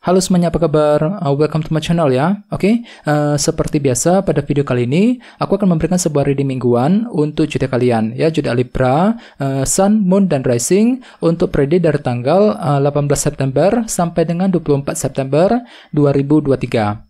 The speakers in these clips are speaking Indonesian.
Halo semuanya, apa kabar? Uh, welcome to my channel ya. Oke, okay? uh, seperti biasa pada video kali ini, aku akan memberikan sebuah reading mingguan untuk judi kalian ya, judi Libra, uh, Sun, Moon dan Rising untuk prediksi dari tanggal uh, 18 September sampai dengan 24 September 2023.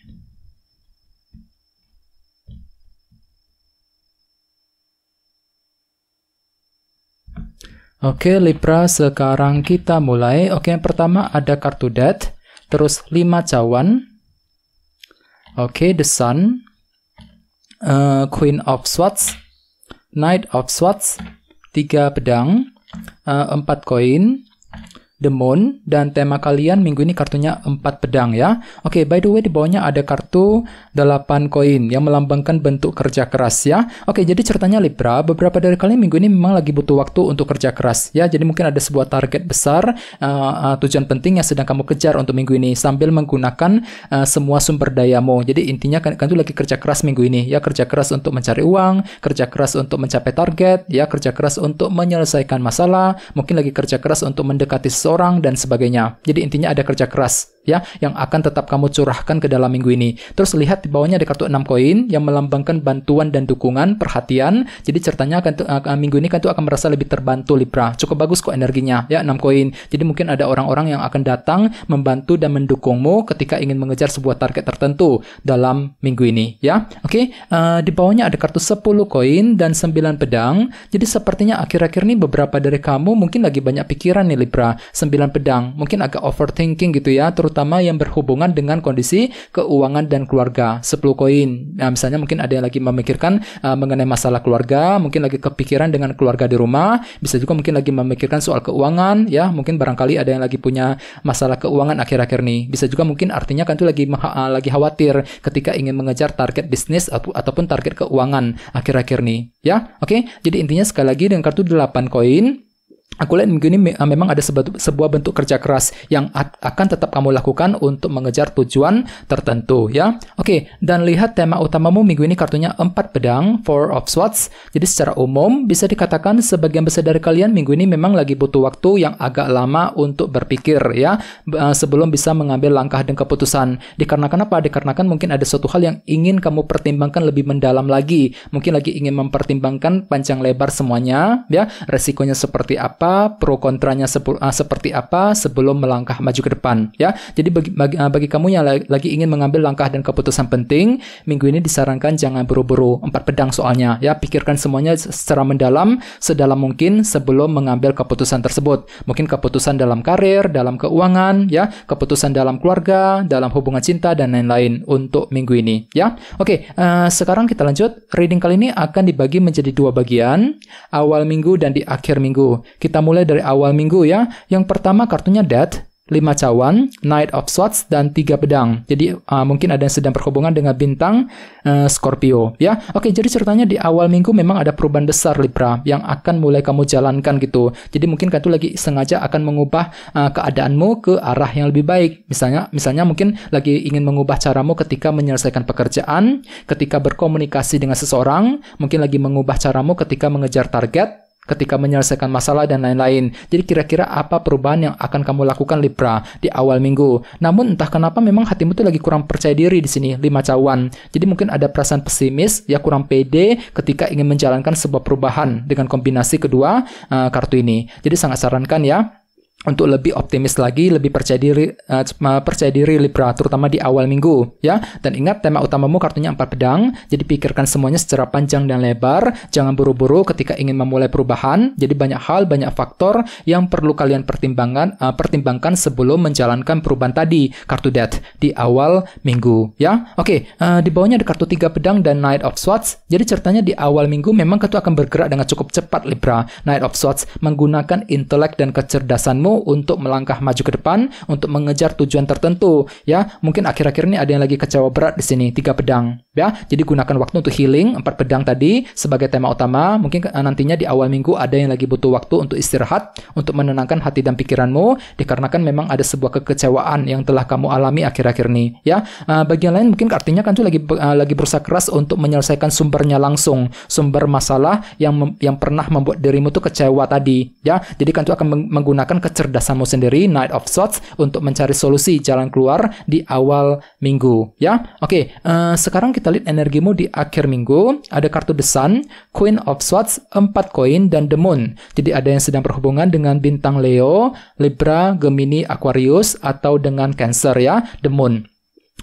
Oke, okay, Libra, sekarang kita mulai. Oke, okay, yang pertama ada kartu Death, terus 5 cawan. Oke, okay, The Sun, uh, Queen of Swords, Knight of Swords, 3 pedang, uh, eh, 4 koin, The Moon dan tema kalian minggu ini kartunya empat pedang ya. Oke, okay, by the way di bawahnya ada kartu 8 koin yang melambangkan bentuk kerja keras ya. Oke, okay, jadi ceritanya Libra, beberapa dari kalian minggu ini memang lagi butuh waktu untuk kerja keras ya. Jadi mungkin ada sebuah target besar, uh, uh, tujuan penting yang sedang kamu kejar untuk minggu ini sambil menggunakan uh, semua sumber dayamu. Jadi intinya kan, kan itu lagi kerja keras minggu ini ya, kerja keras untuk mencari uang, kerja keras untuk mencapai target, ya kerja keras untuk menyelesaikan masalah, mungkin lagi kerja keras untuk mendekati so orang dan sebagainya. Jadi intinya ada kerja keras ya yang akan tetap kamu curahkan ke dalam minggu ini. Terus lihat di bawahnya ada kartu 6 koin yang melambangkan bantuan dan dukungan, perhatian. Jadi ceritanya akan uh, minggu ini kan tuh akan merasa lebih terbantu Libra. Cukup bagus kok energinya ya 6 koin. Jadi mungkin ada orang-orang yang akan datang membantu dan mendukungmu ketika ingin mengejar sebuah target tertentu dalam minggu ini ya. Oke, okay? uh, eh, di bawahnya ada kartu 10 koin dan 9 pedang. Jadi sepertinya akhir-akhir ini beberapa dari kamu mungkin lagi banyak pikiran nih Libra. 9 pedang, mungkin agak overthinking gitu ya, terus terutama yang berhubungan dengan kondisi keuangan dan keluarga. 10 koin. Nah, misalnya mungkin ada yang lagi memikirkan uh, mengenai masalah keluarga, mungkin lagi kepikiran dengan keluarga di rumah, bisa juga mungkin lagi memikirkan soal keuangan ya, mungkin barangkali ada yang lagi punya masalah keuangan akhir-akhir nih Bisa juga mungkin artinya kan itu lagi uh, lagi khawatir ketika ingin mengejar target bisnis atau, ataupun target keuangan akhir-akhir nih ya. Oke, okay? jadi intinya sekali lagi dengan kartu 8 koin Aku lihat minggu ini ah, memang ada sebuah bentuk kerja keras yang akan tetap kamu lakukan untuk mengejar tujuan tertentu ya. Oke, dan lihat tema utamamu minggu ini kartunya empat pedang, Four of Swords. Jadi secara umum bisa dikatakan sebagian besar dari kalian minggu ini memang lagi butuh waktu yang agak lama untuk berpikir ya ah, sebelum bisa mengambil langkah dan keputusan. Dikarenakan apa? Dikarenakan mungkin ada suatu hal yang ingin kamu pertimbangkan lebih mendalam lagi. Mungkin lagi ingin mempertimbangkan panjang lebar semuanya ya, resikonya seperti apa apa, pro kontranya ah, seperti apa sebelum melangkah maju ke depan ya. Jadi bagi, bagi, ah, bagi kamu yang lagi ingin mengambil langkah dan keputusan penting, minggu ini disarankan jangan buru-buru empat pedang soalnya ya. Pikirkan semuanya secara mendalam sedalam mungkin sebelum mengambil keputusan tersebut. Mungkin keputusan dalam karir, dalam keuangan ya, keputusan dalam keluarga, dalam hubungan cinta dan lain-lain untuk minggu ini ya. Oke, uh, sekarang kita lanjut. Reading kali ini akan dibagi menjadi dua bagian, awal minggu dan di akhir minggu. Kita kita mulai dari awal minggu ya. Yang pertama kartunya Death, 5 cawan, Knight of Swords, dan 3 pedang. Jadi uh, mungkin ada yang sedang berhubungan dengan bintang uh, Scorpio. ya. Oke, jadi ceritanya di awal minggu memang ada perubahan besar Libra yang akan mulai kamu jalankan gitu. Jadi mungkin kartu lagi sengaja akan mengubah uh, keadaanmu ke arah yang lebih baik. Misalnya misalnya mungkin lagi ingin mengubah caramu ketika menyelesaikan pekerjaan, ketika berkomunikasi dengan seseorang, mungkin lagi mengubah caramu ketika mengejar target ketika menyelesaikan masalah dan lain-lain. Jadi kira-kira apa perubahan yang akan kamu lakukan Libra di awal minggu. Namun entah kenapa memang hatimu tuh lagi kurang percaya diri di sini, lima cawan. Jadi mungkin ada perasaan pesimis, ya kurang pede ketika ingin menjalankan sebuah perubahan dengan kombinasi kedua uh, kartu ini. Jadi sangat sarankan ya untuk lebih optimis lagi, lebih percaya diri, uh, percaya diri Libra, terutama di awal minggu, ya. Dan ingat tema utamamu kartunya empat pedang, jadi pikirkan semuanya secara panjang dan lebar, jangan buru-buru ketika ingin memulai perubahan. Jadi banyak hal, banyak faktor yang perlu kalian pertimbangkan, uh, pertimbangkan sebelum menjalankan perubahan tadi kartu Death di awal minggu, ya. Oke, okay, uh, di bawahnya ada kartu tiga pedang dan Knight of Swords. Jadi ceritanya di awal minggu memang kartu akan bergerak dengan cukup cepat Libra. Knight of Swords menggunakan intelek dan kecerdasanmu untuk melangkah maju ke depan untuk mengejar tujuan tertentu ya mungkin akhir-akhir ini ada yang lagi kecewa berat di sini tiga pedang Ya, jadi gunakan waktu untuk healing empat pedang tadi sebagai tema utama. Mungkin eh, nantinya di awal minggu ada yang lagi butuh waktu untuk istirahat, untuk menenangkan hati dan pikiranmu dikarenakan memang ada sebuah kekecewaan yang telah kamu alami akhir-akhir ini, ya. Eh, bagian lain mungkin artinya kan tuh lagi eh, lagi berusaha keras untuk menyelesaikan sumbernya langsung, sumber masalah yang yang pernah membuat dirimu tuh kecewa tadi, ya. Jadi kan tuh akan menggunakan kecerdasanmu sendiri, Knight of Swords untuk mencari solusi jalan keluar di awal minggu, ya. Oke, uh, sekarang kita kita lihat energimu di akhir minggu, ada kartu The Sun, Queen of Swords, 4 koin, dan The Moon. Jadi ada yang sedang berhubungan dengan bintang Leo, Libra, Gemini, Aquarius, atau dengan Cancer ya, The Moon.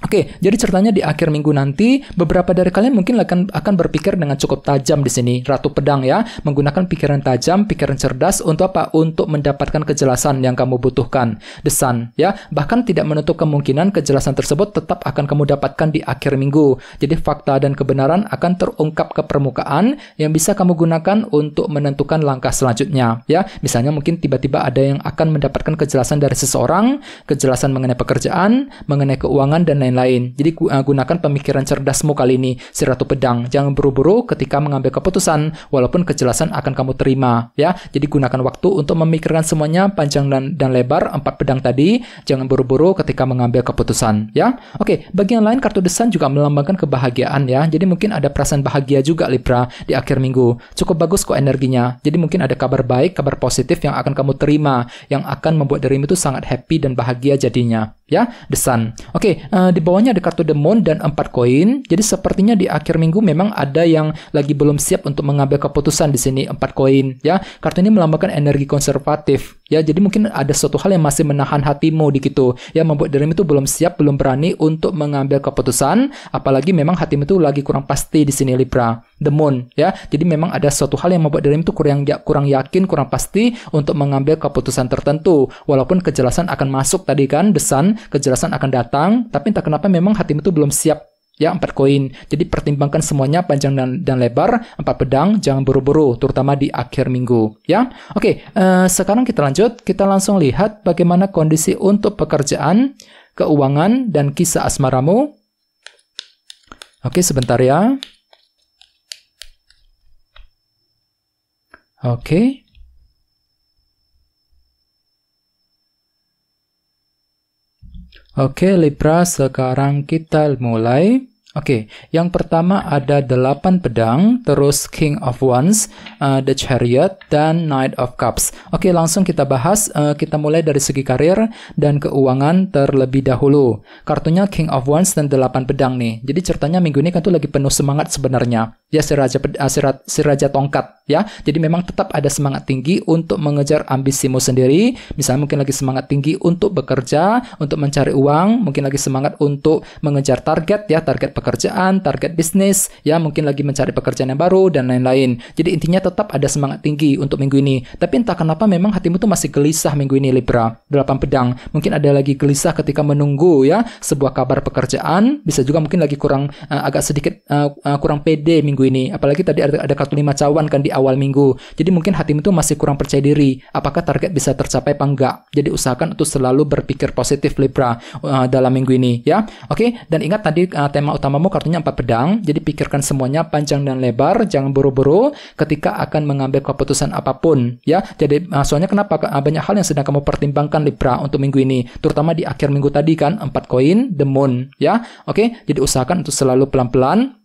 Oke, jadi ceritanya di akhir minggu nanti, beberapa dari kalian mungkin akan akan berpikir dengan cukup tajam di sini, Ratu Pedang ya, menggunakan pikiran tajam, pikiran cerdas untuk apa? Untuk mendapatkan kejelasan yang kamu butuhkan, the ya. Bahkan tidak menutup kemungkinan kejelasan tersebut tetap akan kamu dapatkan di akhir minggu. Jadi fakta dan kebenaran akan terungkap ke permukaan yang bisa kamu gunakan untuk menentukan langkah selanjutnya ya. Misalnya mungkin tiba-tiba ada yang akan mendapatkan kejelasan dari seseorang, kejelasan mengenai pekerjaan, mengenai keuangan dan lain lain-lain. Jadi eh, gunakan pemikiran cerdasmu kali ini, si Ratu Pedang. Jangan buru-buru ketika mengambil keputusan, walaupun kejelasan akan kamu terima. Ya, jadi gunakan waktu untuk memikirkan semuanya panjang dan, dan lebar empat pedang tadi. Jangan buru-buru ketika mengambil keputusan. Ya, oke. Bagi yang lain kartu desain juga melambangkan kebahagiaan ya. Jadi mungkin ada perasaan bahagia juga Libra di akhir minggu. Cukup bagus kok energinya. Jadi mungkin ada kabar baik, kabar positif yang akan kamu terima, yang akan membuat dirimu itu sangat happy dan bahagia jadinya ya the Oke, okay, uh, eh, di bawahnya ada kartu the moon dan empat koin. Jadi sepertinya di akhir minggu memang ada yang lagi belum siap untuk mengambil keputusan di sini empat koin ya. Kartu ini melambangkan energi konservatif ya. Jadi mungkin ada suatu hal yang masih menahan hatimu di gitu ya membuat dirimu itu belum siap, belum berani untuk mengambil keputusan apalagi memang hatimu itu lagi kurang pasti di sini Libra. The moon ya. Jadi memang ada suatu hal yang membuat dirimu itu kurang ya, kurang yakin, kurang pasti untuk mengambil keputusan tertentu walaupun kejelasan akan masuk tadi kan the kejelasan akan datang, tapi entah kenapa memang hatimu itu belum siap ya empat koin. Jadi pertimbangkan semuanya panjang dan, dan lebar, empat pedang, jangan buru-buru, terutama di akhir minggu, ya. Oke, uh, sekarang kita lanjut, kita langsung lihat bagaimana kondisi untuk pekerjaan, keuangan, dan kisah asmaramu. Oke, sebentar ya. Oke. Oke, Libra, sekarang kita mulai. Oke, yang pertama ada delapan pedang, terus King of Wands, uh, The Chariot, dan Knight of Cups. Oke, langsung kita bahas. Uh, kita mulai dari segi karir dan keuangan terlebih dahulu. Kartunya King of Wands dan delapan pedang nih. Jadi ceritanya minggu ini kan tuh lagi penuh semangat sebenarnya. Ya, si Raja, uh, si Raja Tongkat ya. Jadi memang tetap ada semangat tinggi untuk mengejar ambisimu sendiri. Misalnya mungkin lagi semangat tinggi untuk bekerja, untuk mencari uang, mungkin lagi semangat untuk mengejar target ya, target pekerjaan, target bisnis, ya mungkin lagi mencari pekerjaan yang baru dan lain-lain. Jadi intinya tetap ada semangat tinggi untuk minggu ini. Tapi entah kenapa memang hatimu tuh masih gelisah minggu ini Libra. Delapan pedang. Mungkin ada lagi gelisah ketika menunggu ya sebuah kabar pekerjaan, bisa juga mungkin lagi kurang uh, agak sedikit uh, uh, kurang pede minggu ini. Apalagi tadi ada, ada kartu lima cawan kan di awal minggu. Jadi mungkin hatimu itu masih kurang percaya diri apakah target bisa tercapai apa enggak. Jadi usahakan untuk selalu berpikir positif Libra uh, dalam minggu ini ya. Oke, okay? dan ingat tadi uh, tema utamamu kartunya empat pedang. Jadi pikirkan semuanya panjang dan lebar, jangan buru-buru ketika akan mengambil keputusan apapun ya. Jadi uh, soalnya kenapa uh, banyak hal yang sedang kamu pertimbangkan Libra untuk minggu ini, terutama di akhir minggu tadi kan empat koin the moon ya. Oke, okay? jadi usahakan untuk selalu pelan-pelan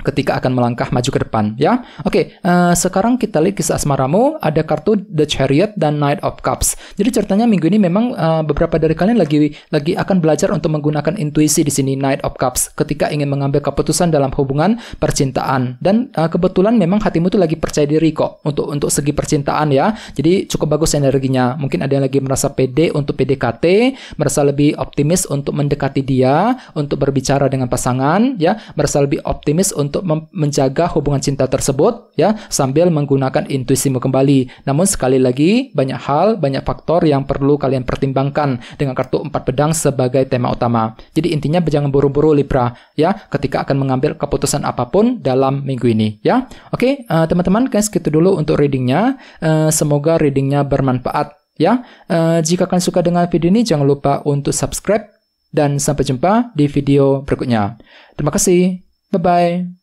ketika akan melangkah maju ke depan ya. Oke, okay, uh, eh, sekarang kita lihat kisah asmaramu ada kartu The Chariot dan Knight of Cups. Jadi ceritanya minggu ini memang uh, beberapa dari kalian lagi lagi akan belajar untuk menggunakan intuisi di sini Knight of Cups ketika ingin mengambil keputusan dalam hubungan percintaan dan uh, kebetulan memang hatimu tuh lagi percaya diri kok untuk untuk segi percintaan ya. Jadi cukup bagus energinya. Mungkin ada yang lagi merasa pede untuk PDKT, merasa lebih optimis untuk mendekati dia, untuk berbicara dengan pasangan ya, merasa lebih optimis untuk untuk menjaga hubungan cinta tersebut ya sambil menggunakan intuisimu kembali. Namun sekali lagi banyak hal, banyak faktor yang perlu kalian pertimbangkan dengan kartu empat pedang sebagai tema utama. Jadi intinya jangan buru-buru Libra ya ketika akan mengambil keputusan apapun dalam minggu ini ya. Oke, uh, teman-teman guys gitu dulu untuk readingnya. Uh, semoga readingnya bermanfaat ya. Uh, jika kalian suka dengan video ini jangan lupa untuk subscribe dan sampai jumpa di video berikutnya. Terima kasih. Bye bye.